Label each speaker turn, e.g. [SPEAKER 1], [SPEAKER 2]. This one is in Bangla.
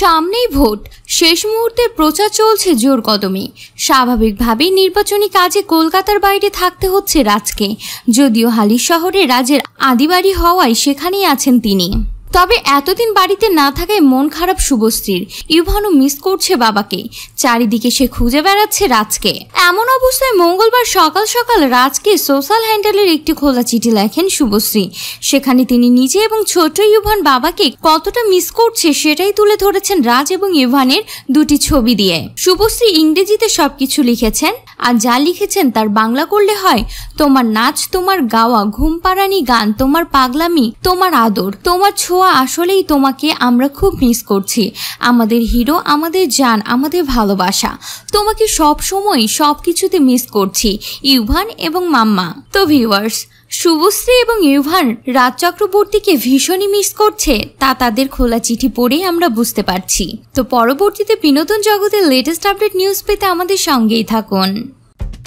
[SPEAKER 1] সামনেই ভোট শেষ মুহূর্তে প্রচার চলছে জোর কদমে স্বাভাবিকভাবেই নির্বাচনী কাজে কলকাতার বাইরে থাকতে হচ্ছে রাজকে যদিও হালি শহরে রাজের আদিবাড়ি হওয়ায় সেখানেই আছেন তিনি তবে এতদিন বাড়িতে না থাকায় মন খারাপ শুভশ্রীর ইউভানও মিস করছে বাবাকে চারিদিকে সে খুঁজে বেড়াচ্ছে রাজকে এমন অবস্থায় মঙ্গলবার সকাল সকাল রাজকে সোশ্যাল হ্যান্ডেলের একটি খোলা চিঠি লেখেন শুভশ্রী সেখানে তিনি নিজে এবং ছোট ইউভান বাবাকে কতটা মিস করছে সেটাই তুলে ধরেছেন রাজ এবং ইউভানের দুটি ছবি দিয়ে শুভশ্রী ইংরেজিতে সবকিছু লিখেছেন আর যা লিখেছেন তার বাংলা করলে হয় তোমার নাচ তোমার গাওয়া ঘুম পাড়ানি গান তোমার পাগলামি তোমার আদর তোমার ছো তোয়া আসলেই তোমাকে আমরা খুব মিস করছি আমাদের হিরো আমাদের জান আমাদের ভালোবাসা তোমাকে সব সময় সব কিছুতে মিস করছি ইউভান এবং মাম্মা তো ভিউয়ার্স শুভশ্রী এবং ইউভান রাজ চক্রবর্তীকে ভীষণই মিস করছে তা তাদের খোলা চিঠি পড়েই আমরা বুঝতে পারছি তো পরবর্তীতে বিনোদন জগতের লেটেস্ট আপডেট নিউজ পেতে আমাদের সঙ্গেই থাকুন